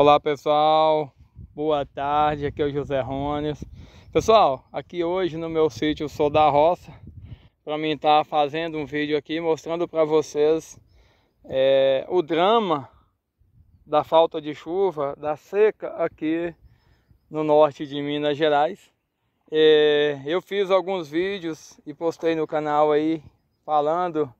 Olá pessoal, boa tarde, aqui é o José Rônios. Pessoal, aqui hoje no meu sítio Sou da Roça, para mim estar tá fazendo um vídeo aqui mostrando para vocês é, o drama da falta de chuva, da seca aqui no norte de Minas Gerais. É, eu fiz alguns vídeos e postei no canal aí falando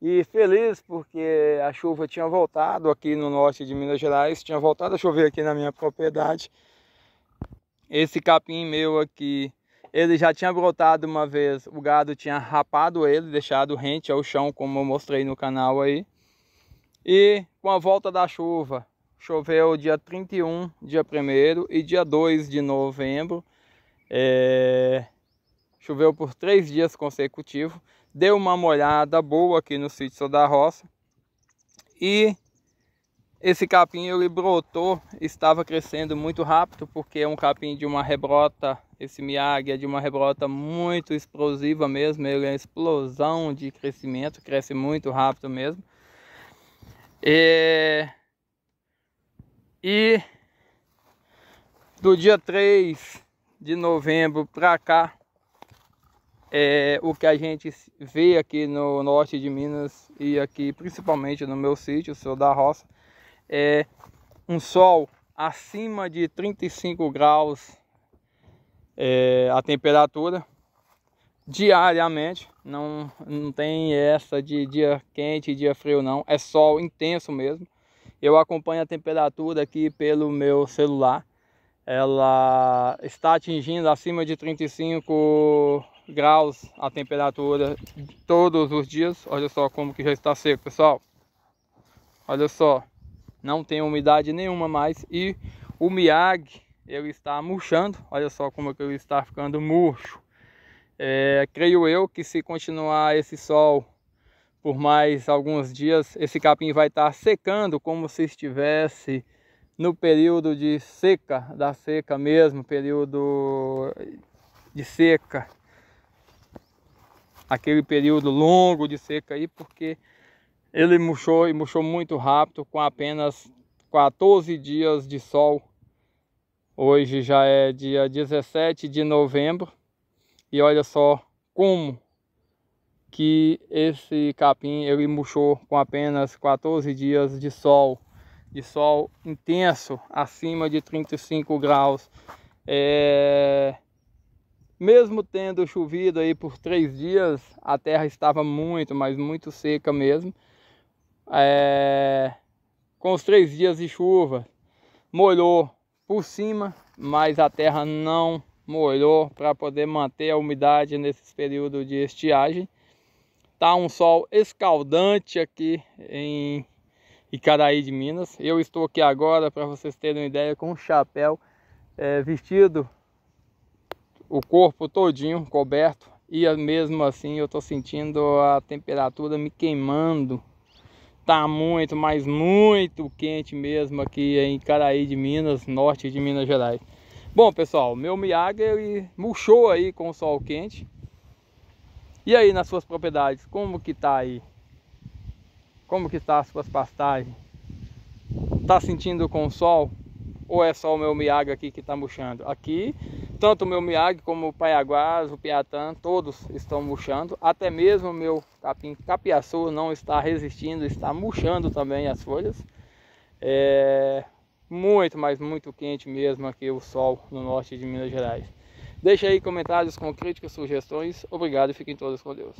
e feliz porque a chuva tinha voltado aqui no norte de Minas Gerais, tinha voltado a chover aqui na minha propriedade. Esse capim meu aqui, ele já tinha brotado uma vez, o gado tinha rapado ele, deixado rente ao chão, como eu mostrei no canal aí. E com a volta da chuva, choveu dia 31, dia 1 e dia 2 de novembro. É... Choveu por três dias consecutivos dê uma molhada boa aqui no sítio da roça. E esse capim ele brotou, estava crescendo muito rápido, porque é um capim de uma rebrota, esse miag é de uma rebrota muito explosiva mesmo, ele é uma explosão de crescimento, cresce muito rápido mesmo. E do dia 3 de novembro para cá, é o que a gente vê aqui no norte de Minas e aqui principalmente no meu sítio, sou da roça, é um sol acima de 35 graus é, a temperatura diariamente, não, não tem essa de dia quente e dia frio não, é sol intenso mesmo. Eu acompanho a temperatura aqui pelo meu celular ela está atingindo acima de 35 graus a temperatura todos os dias. Olha só como que já está seco, pessoal. Olha só, não tem umidade nenhuma mais e o miag ele está murchando. Olha só como que ele está ficando murcho. É, creio eu que se continuar esse sol por mais alguns dias, esse capim vai estar secando como se estivesse no período de seca, da seca mesmo, período de seca, aquele período longo de seca aí, porque ele murchou e murchou muito rápido com apenas 14 dias de sol. Hoje já é dia 17 de novembro e olha só como que esse capim ele murchou com apenas 14 dias de sol de sol intenso, acima de 35 graus. É... Mesmo tendo chovido aí por três dias, a terra estava muito, mas muito seca mesmo. É... Com os três dias de chuva, molhou por cima, mas a terra não molhou para poder manter a umidade nesses períodos de estiagem. Tá um sol escaldante aqui em Icaraí de Minas. Eu estou aqui agora, para vocês terem uma ideia, com um chapéu é, vestido, o corpo todinho coberto. E mesmo assim eu estou sentindo a temperatura me queimando. Tá muito, mas muito quente mesmo aqui em Caraí de Minas, norte de Minas Gerais. Bom pessoal, meu Miaga ele murchou aí com o sol quente. E aí nas suas propriedades, como que tá aí? Como que tá as suas pastagens? Tá sentindo com o sol? Ou é só o meu Miyagi aqui que tá murchando? Aqui, tanto o meu Miyagi como o Paiaguás, o Piatã, todos estão murchando. Até mesmo o meu capim capiaçu não está resistindo, está murchando também as folhas. É muito, mas muito quente mesmo aqui o sol no norte de Minas Gerais. Deixe aí comentários com críticas, sugestões. Obrigado e fiquem todos com Deus.